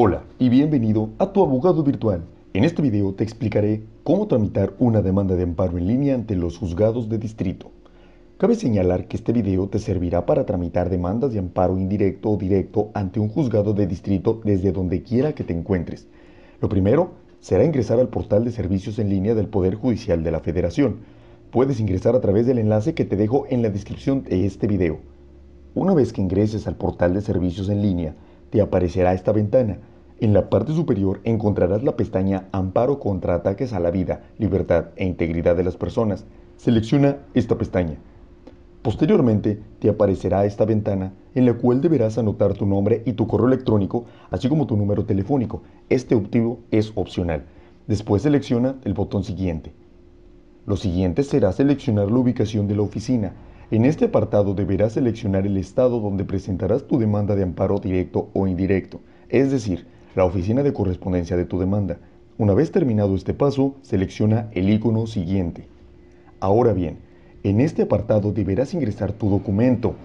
Hola y bienvenido a tu abogado virtual. En este video te explicaré cómo tramitar una demanda de amparo en línea ante los juzgados de distrito. Cabe señalar que este video te servirá para tramitar demandas de amparo indirecto o directo ante un juzgado de distrito desde donde quiera que te encuentres. Lo primero será ingresar al portal de servicios en línea del Poder Judicial de la Federación. Puedes ingresar a través del enlace que te dejo en la descripción de este video. Una vez que ingreses al portal de servicios en línea, te aparecerá esta ventana. En la parte superior encontrarás la pestaña Amparo contra ataques a la vida, libertad e integridad de las personas. Selecciona esta pestaña. Posteriormente te aparecerá esta ventana en la cual deberás anotar tu nombre y tu correo electrónico, así como tu número telefónico. Este optivo es opcional. Después selecciona el botón siguiente. Lo siguiente será seleccionar la ubicación de la oficina. En este apartado deberás seleccionar el estado donde presentarás tu demanda de amparo directo o indirecto, es decir, la oficina de correspondencia de tu demanda. Una vez terminado este paso, selecciona el icono siguiente. Ahora bien, en este apartado deberás ingresar tu documento.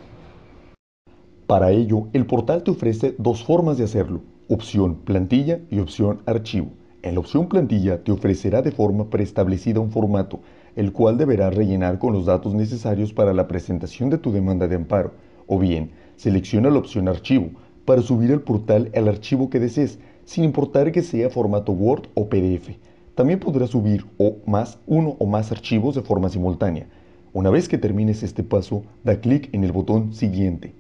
Para ello, el portal te ofrece dos formas de hacerlo, opción plantilla y opción archivo. En la opción plantilla te ofrecerá de forma preestablecida un formato el cual deberás rellenar con los datos necesarios para la presentación de tu demanda de amparo, o bien selecciona la opción Archivo para subir al portal el archivo que desees, sin importar que sea formato Word o PDF. También podrás subir o más uno o más archivos de forma simultánea. Una vez que termines este paso, da clic en el botón Siguiente.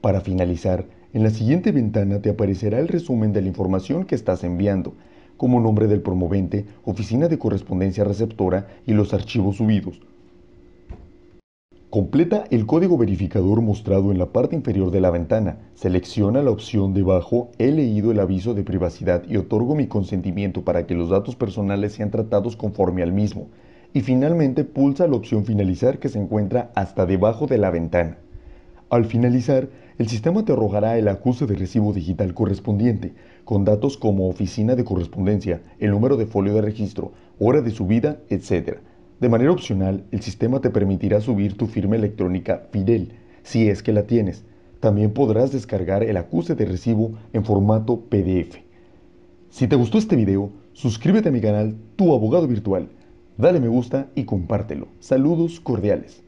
Para finalizar, en la siguiente ventana te aparecerá el resumen de la información que estás enviando como nombre del promovente, oficina de correspondencia receptora y los archivos subidos. Completa el código verificador mostrado en la parte inferior de la ventana. Selecciona la opción debajo He leído el aviso de privacidad y otorgo mi consentimiento para que los datos personales sean tratados conforme al mismo. Y finalmente pulsa la opción Finalizar que se encuentra hasta debajo de la ventana. Al finalizar, el sistema te arrojará el acuse de recibo digital correspondiente, con datos como oficina de correspondencia, el número de folio de registro, hora de subida, etc. De manera opcional, el sistema te permitirá subir tu firma electrónica Fidel, si es que la tienes. También podrás descargar el acuse de recibo en formato PDF. Si te gustó este video, suscríbete a mi canal Tu Abogado Virtual, dale me gusta y compártelo. Saludos cordiales.